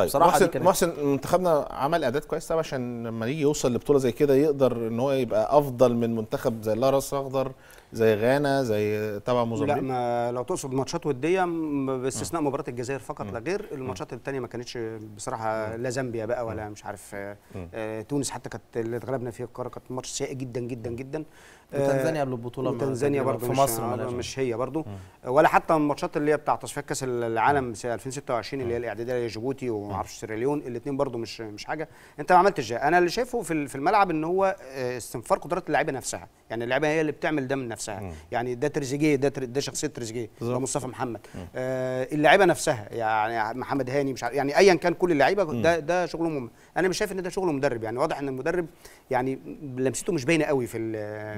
طيب بصراحه محسن, محسن منتخبنا عمل اعداد كويس طبعا عشان لما يجي يوصل لبطوله زي كده يقدر ان هو يبقى افضل من منتخب زي الهلال راس اخضر زي غانا زي طبعا موزمبيق لا ما لو تقصد ماتشات وديه باستثناء آه. مباراه الجزائر فقط لا آه. غير آه. الماتشات الثانيه ما كانتش بصراحه لا زامبيا بقى ولا مش عارف تونس حتى كانت اللي اتغلبنا فيها القاره كانت ماتش سيء جدا جدا جدا وتنزانيا قبل البطوله تنزانيا برضه في مصر مش, مش هي برضه ولا حتى الماتشات اللي هي بتاع تصفيات كاس العالم 2026 اللي هي الاعداديه لجيبوتي ومعرفش سيراليون الاثنين برضه مش مش حاجه انت ما عملتش ده انا اللي شايفه في الملعب ان هو استنفار قدرات اللعيبه نفسها يعني اللعيبه هي اللي بتعمل ده من نفسها نفسها مم. يعني ده تريزيجيه ده تر... ده شخصيه تريزيجيه ده مصطفى محمد آه اللعيبه نفسها يعني محمد هاني مش عارف يعني ايا كان كل اللعيبه ده ده شغلهم مم. انا مش شايف ان ده شغل مدرب يعني واضح ان المدرب يعني لمسته مش باينه قوي في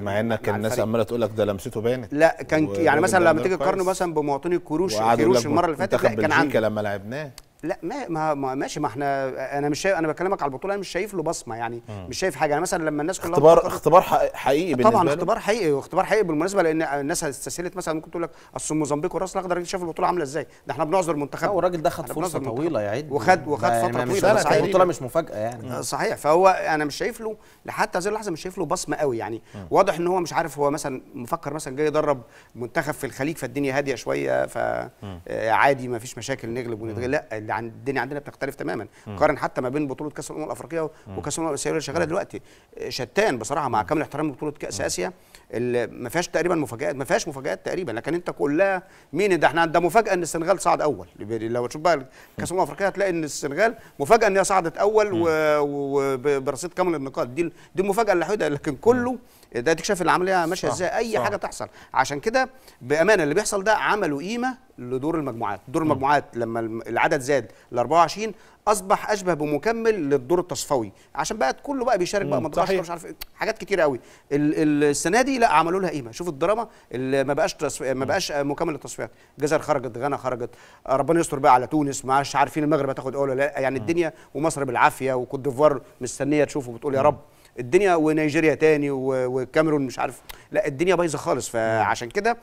مع انك الناس عماله تقول لك ده لمسته باينه لا كان يعني مثلا لما تيجي تقارنه مثلا بمواطني الكروش الكروش المره اللي فاتت كان عنده لما لعبناه لا ما ما ماشي ما احنا انا مش شايف انا بكلمك على البطوله انا مش شايف له بصمه يعني مم. مش شايف حاجه انا يعني مثلا لما الناس كلها اختبار اختبار حقيقي بالنسبه طبعا اختبار حقيقي واختبار حقيقي بالمناسبه لان الناس استسهلت مثلا ممكن تقول لك اصل موزمبيق والراس الاخضر شاف البطوله عامله ازاي ده احنا بنعذر منتخب والراجل ده خد فرصه طويله يا عيد وخد وخد فتره فتره طويله صحيح البطوله مش مفاجاه يعني مم. آه، صحيح فهو انا مش شايف له لحتى هذه اللحظه مش شايف له بصمه قوي يعني مم. واضح ان هو مش عارف هو مثلا مفكر مثلا جاي يدرب منتخب في الخليج فالدنيا هاديه شويه فعادي آه، ما فيش مشاكل نغلب ونتغلب لا عند الدنيا عندنا بتختلف تماما قارن حتى ما بين بطوله كاس الامم الافريقيه وكاس الامم الاسيويه اللي شغاله دلوقتي شتان بصراحه مع كامل احترامي لبطوله كاس اسيا اللي ما فيهاش تقريبا مفاجات ما فيهاش مفاجات تقريبا لكن انت كلها مين ده احنا ده مفاجاه ان السنغال صعد اول لو تشوف بقى كاس الامم الافريقيه هتلاقي ان السنغال مفاجاه ان هي صعدت اول وبرصيد كامل النقاط دي دي المفاجاه الوحيده لكن كله ده تكشف العمليه ماشيه ازاي اي صح. حاجه تحصل عشان كده بامانه اللي بيحصل ده عملوا قيمه لدور المجموعات دور المجموعات لما العدد زاد ل 24 اصبح اشبه بمكمل للدور التصفوي عشان بقى كله بقى بيشارك بقى منتخب مش عارف إيه. حاجات كتير قوي السنه دي لا عملوا لها قيمه شوف الدراما اللي ما بقاش تصف... ما بقاش مكمل للتصفيات الجزائر خرجت غانا خرجت ربنا يستر بقى على تونس عادش عارفين المغرب هتاخد اول ايه ولا لا يعني الدنيا ومصر بالعافيه وكوت ديفوار مستنيه تشوفه بتقول يا رب الدنيا ونيجيريا تاني والكاميرون مش عارف لا الدنيا بايظه خالص فعشان كده